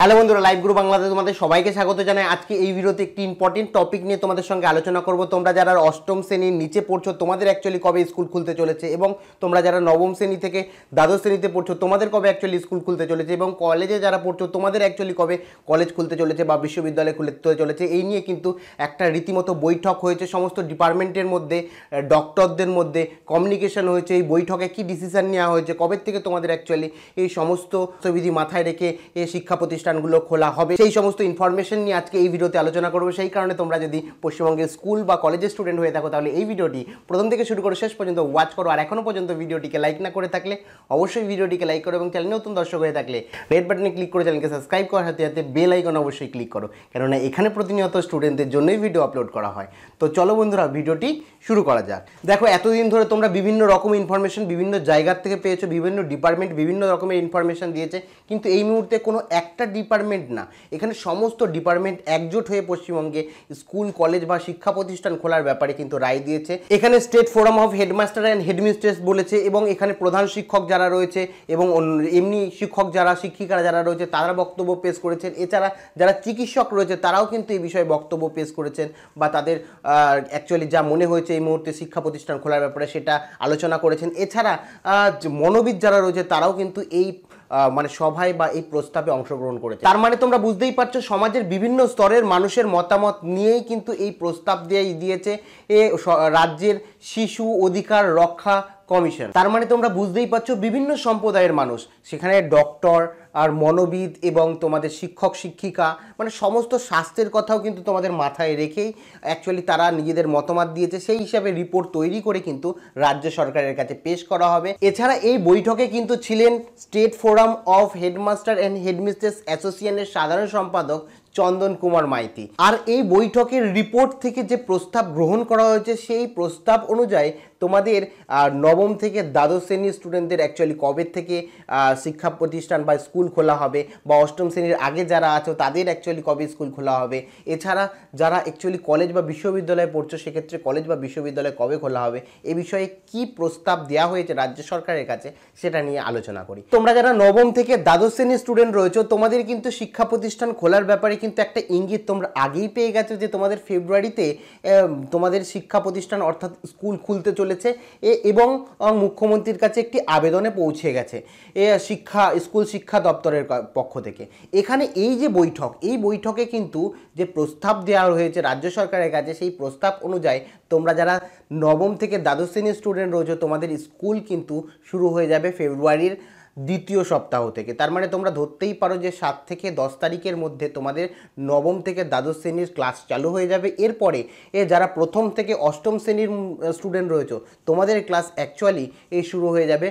hello বন্ধুরা live group বাংলাতে তোমাদের সবাইকে স্বাগত জানাই আজকে এই ভিডিওতে একটি ইম্পর্টেন্ট টপিক নিয়ে তোমাদের সঙ্গে আলোচনা করব তোমরা যারা অষ্টম শ্রেণীর নিচে পড়ছো তোমাদের অ্যাকচুয়ালি কবে স্কুল খুলতে চলেছে এবং তোমরা যারা নবম শ্রেণী থেকে দ্বাদশ শ্রেণীতে পড়ছো তোমাদের কবে অ্যাকচুয়ালি স্কুল খুলতে চলেছে এবং কলেজে যারা পড়ছো তোমাদের অ্যাকচুয়ালি কবে কলেজ খুলতে চলেছে বা বিশ্ববিদ্যালয় খুলতে চলেছে এই নিয়ে কিন্তু একটা রীতিমতো বৈঠক হয়েছে সমস্ত ডিপার্টমেন্টের মধ্যে ডক্টরদের মধ্যে কমিউনিকেশন হয়েছে এই বৈঠকে কি ডিসিশন নেওয়া হয়েছে কবে থেকে তোমাদের অ্যাকচুয়ালি এই সমস্ত বিধি মাথায় রেখে এই শিক্ষা প্রতিষ্ঠান প্রতিষ্ঠানগুলো খোলা হবে সেই সমস্ত ইনফরমেশন নিয়ে আজকে এই ভিডিওতে আলোচনা করবো সেই কারণে তোমরা যদি পশ্চিমবঙ্গের স্কুল বা কলেজের স্টুডেন্ট হয়ে থাকো তাহলে এই ভিডিওটি প্রথম থেকে শুরু করে শেষ পর্যন্ত ওয়াচ করো আর এখনও পর্যন্ত ভিডিওটিকে লাইক না করে থাকলে অবশ্যই ভিডিওটিকে লাইক করো এবং চ্যানেল নতুন দর্শক হয়ে থাকলে রেড বাটনে ক্লিক করে চ্যানেলকে সাবস্ক্রাইব করার সাথে সাথে বেল আইকন অবশ্যই ক্লিক করো কেননা এখানে প্রতিনিয়ত স্টুডেন্টদের জন্যই ভিডিও আপলোড করা হয় তো চলো বন্ধুরা ভিডিওটি শুরু করা যাক দেখো এতদিন ধরে তোমরা বিভিন্ন রকম ইনফরমেশন বিভিন্ন জায়গার থেকে পেয়েছো বিভিন্ন ডিপার্টমেন্ট বিভিন্ন রকমের ইনফরমেশন দিয়েছে কিন্তু এই মুহূর্তে কোনো একটা ডিপার্টমেন্ট না এখানে সমস্ত ডিপার্টমেন্ট একজোট হয়ে পশ্চিমবঙ্গে স্কুল কলেজ বা শিক্ষা প্রতিষ্ঠান খোলার ব্যাপারে কিন্তু রায় দিয়েছে এখানে state forum of headmaster and headmistress বলেছে এবং এখানে প্রধান শিক্ষক যারা রয়েছে এবং এমনি শিক্ষক যারা শিক্ষিকারা যারা রয়েছে তারা বক্তব্য পেশ করেছেন এছাড়া যারা চিকিৎসক রয়েছে তারাও কিন্তু এই বিষয়ে বক্তব্য পেশ করেছেন বা তাদের অ্যাকচুয়ালি যা মনে হয়েছে এই মুহূর্তে শিক্ষা প্রতিষ্ঠান খোলার ব্যাপারে সেটা আলোচনা করেছেন এছাড়া মনোবিদ যারা রয়েছে তারাও কিন্তু এই মানে সভায় বা এই প্রস্তাবে অংশগ্রহণ করেছে তার মানে তোমরা বুঝতেই পারছো সমাজের বিভিন্ন স্তরের মানুষের মতামত নিয়েই কিন্তু এই প্রস্তাব দিয়ে দিয়েছে এ রাজ্যের শিশু অধিকার রক্ষা কমিশন তার মানে তোমরা বুঝতেই পারছো বিভিন্ন সম্প্রদায়ের মানুষ সেখানে ডক্টর আর মনোবিদ এবং তোমাদের শিক্ষক শিক্ষিকা মানে সমস্ত স্বাস্থ্যের কথাও কিন্তু তোমাদের মাথায় রেখেই অ্যাকচুয়ালি তারা নিজেদের মতামত দিয়েছে সেই হিসাবে রিপোর্ট তৈরি করে কিন্তু রাজ্য সরকারের কাছে পেশ করা হবে এছাড়া এই বৈঠকে কিন্তু ছিলেন state forum of headmaster and headmistress অ্যাসোসিয়েশনের সাধারণ সম্পাদক চন্দন কুমার মাইতি আর এই বৈঠকের রিপোর্ট থেকে যে প্রস্তাব গ্রহণ করা হয়েছে সেই প্রস্তাব অনুযায়ী তোমাদের নবম থেকে দ্বাদশ শ্রেণীর স্টুডেন্টদের অ্যাকচুয়ালি কবে থেকে শিক্ষা প্রতিষ্ঠান বা স্কুল খোলা হবে বা অষ্টম শ্রেণীর আগে যারা আছো তাদের অ্যাকচুয়ালি কবে স্কুল খোলা হবে এছাড়া যারা অ্যাকচুয়ালি কলেজ বা বিশ্ববিদ্যালয়ে পড়ছো সেক্ষেত্রে কলেজ বা বিশ্ববিদ্যালয় কবে খোলা হবে এ বিষয়ে কি প্রস্তাব দেওয়া হয়েছে রাজ্য সরকারের কাছে সেটা নিয়ে আলোচনা করি তোমরা যারা নবম থেকে দ্বাদশ শ্রেণীর স্টুডেন্ট রয়েছো তোমাদের কিন্তু শিক্ষা প্রতিষ্ঠান খোলার ব্যাপারে কিন্তু একটা ইঙ্গিত তোমরা আগেই পেয়ে গেছো যে তোমাদের ফেব্রুয়ারিতে তোমাদের শিক্ষা প্রতিষ্ঠান অর্থাৎ স্কুল খুলতে চলেছে এবং মুখ্যমন্ত্রীর কাছে একটি আবেদনে পৌঁছে গেছে এ শিক্ষা স্কুল শিক্ষা দপ্তরের পক্ষ থেকে এখানে এই যে বৈঠক এই বৈঠকে কিন্তু যে প্রস্তাব দেওয়া হয়েছে রাজ্য সরকারের কাছে সেই প্রস্তাব অনুযায়ী তোমরা যারা নবম থেকে দ্বাদশ শ্রেণীর স্টুডেন্ট রয়েছে তোমাদের স্কুল কিন্তু শুরু হয়ে যাবে ফেব্রুয়ারির দ্বিতীয় সপ্তাহ থেকে তার মানে তোমরা ধরতেই পারো যে সাত থেকে দশ তারিখের মধ্যে তোমাদের নবম থেকে দ্বাদশ শ্রেণীর ক্লাস চালু হয়ে যাবে এরপরে এ যারা প্রথম থেকে অষ্টম শ্রেণীর স্টুডেন্ট রয়েছে তোমাদের ক্লাস অ্যাকচুয়ালি এই শুরু হয়ে যাবে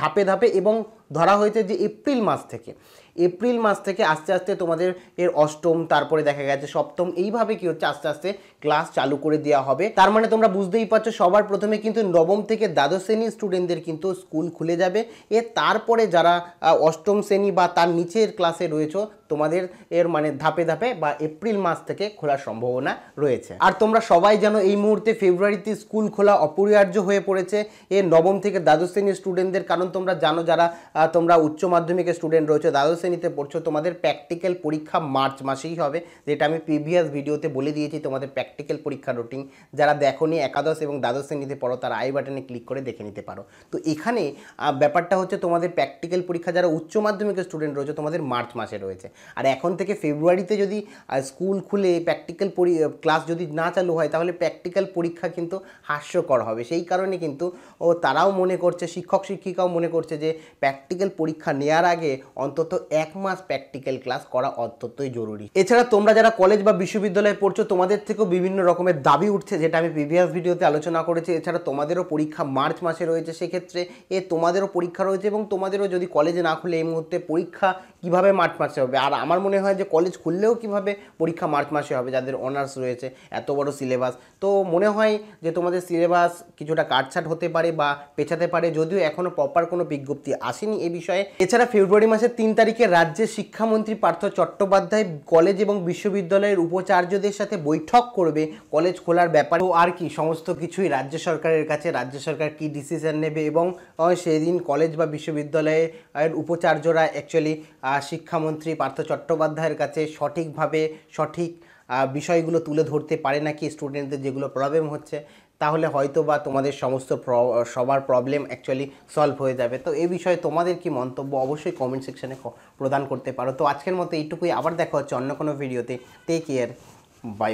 ধাপে ধাপে এবং ধরা হয়েছে যে এপ্রিল মাস থেকে এপ্রিল মাস থেকে আস্তে আস্তে তোমাদের এর অষ্টম তারপরে দেখা গেছে সপ্তম এইভাবে কি হচ্ছে আস্তে আস্তে ক্লাস চালু করে দেওয়া হবে তার মানে তোমরা বুঝতেই পারছো সবার প্রথমে কিন্তু নবম থেকে দ্বাদশ শ্রেণীর স্টুডেন্টদের কিন্তু স্কুল খুলে যাবে এ তারপরে যারা অষ্টম শ্রেণী বা তার নিচের ক্লাসে রয়েছে তোমাদের এর মানে ধাপে ধাপে বা এপ্রিল মাস থেকে খোলার সম্ভাবনা রয়েছে আর তোমরা সবাই জানো এই মুহূর্তে ফেব্রুয়ারিতে স্কুল খোলা অপরিহার্য হয়ে পড়েছে এ নবম থেকে দ্বাদশ শ্রেণীর স্টুডেন্টদের কারণ তোমরা জানো যারা তোমরা উচ্চ মাধ্যমিকের স্টুডেন্ট রয়েছে দ্বাদশ শ্রেণীতে পড়ছো তোমাদের প্র্যাকটিক্যাল পরীক্ষা মার্চ মাসেই হবে যেটা আমি প্রিভিয়াস ভিডিওতে বলে দিয়েছি তোমাদের প্র্যাকটিক্যাল পরীক্ষা রুটিন যারা নি একাদশ এবং দ্বাদশ শ্রেণীতে পড়ো তারা আই বাটনে ক্লিক করে দেখে নিতে পারো তো এখানে ব্যাপারটা হচ্ছে তোমাদের প্র্যাকটিক্যাল পরীক্ষা যারা উচ্চ মাধ্যমিকের স্টুডেন্ট রয়েছে তোমাদের মার্চ মাসে রয়েছে আর এখন থেকে ফেব্রুয়ারিতে যদি স্কুল খুলে প্র্যাকটিক্যাল ক্লাস যদি না চালু হয় তাহলে প্র্যাকটিক্যাল পরীক্ষা কিন্তু হাস্যকর হবে সেই কারণে কিন্তু ও তারাও মনে করছে শিক্ষক শিক্ষিকাও মনে করছে যে প্র্যাকটিক্যাল পরীক্ষা নেওয়ার আগে অন্তত এক মাস প্র্যাকটিক্যাল ক্লাস করা অত্যন্তই জরুরি এছাড়া তোমরা যারা কলেজ বা বিশ্ববিদ্যালয়ে পড়ছো তোমাদের থেকেও বিভিন্ন রকমের দাবি উঠছে যেটা আমি প্রিভিয়াস ভিডিওতে আলোচনা করেছি এছাড়া তোমাদেরও পরীক্ষা মার্চ মাসে রয়েছে সেক্ষেত্রে এ তোমাদেরও পরীক্ষা রয়েছে এবং তোমাদেরও যদি কলেজে না খুলে এই মুহূর্তে পরীক্ষা কিভাবে মার্চ মাসে হবে আর আমার মনে হয় যে কলেজ খুললেও কিভাবে পরীক্ষা মার্চ মাসে হবে যাদের অনার্স রয়েছে এত বড় সিলেবাস তো মনে হয় যে তোমাদের সিলেবাস কিছুটা কাটছাট হতে পারে বা পেছাতে পারে যদিও এখনও প্রপার কোনো বিজ্ঞপ্তি আসেনি এ বিষয়ে এছাড়া ফেব্রুয়ারি মাসের তিন তারিখে রাজ্যের শিক্ষামন্ত্রী পার্থ চট্টোপাধ্যায় কলেজ এবং বিশ্ববিদ্যালয়ের উপাচার্যদের সাথে বৈঠক করবে কলেজ খোলার ব্যাপার ও আর কি সমস্ত কিছুই রাজ্য সরকারের কাছে রাজ্য সরকার কি ডিসিশন নেবে এবং সেদিন কলেজ বা বিশ্ববিদ্যালয়ের উপাচার্যরা অ্যাকচুয়ালি শিক্ষামন্ত্রী পার্থ পার্থ চট্টোপাধ্যায়ের কাছে সঠিকভাবে সঠিক বিষয়গুলো তুলে ধরতে পারে না কি স্টুডেন্টদের যেগুলো প্রবলেম হচ্ছে তাহলে হয়তো বা তোমাদের সমস্ত সবার প্রবলেম অ্যাকচুয়ালি সলভ হয়ে যাবে তো এই বিষয়ে তোমাদের কি মন্তব্য অবশ্যই কমেন্ট সেকশানে প্রদান করতে পারো তো আজকের মতো এইটুকুই আবার দেখা হচ্ছে অন্য কোনো ভিডিওতে টেক কেয়ার বাই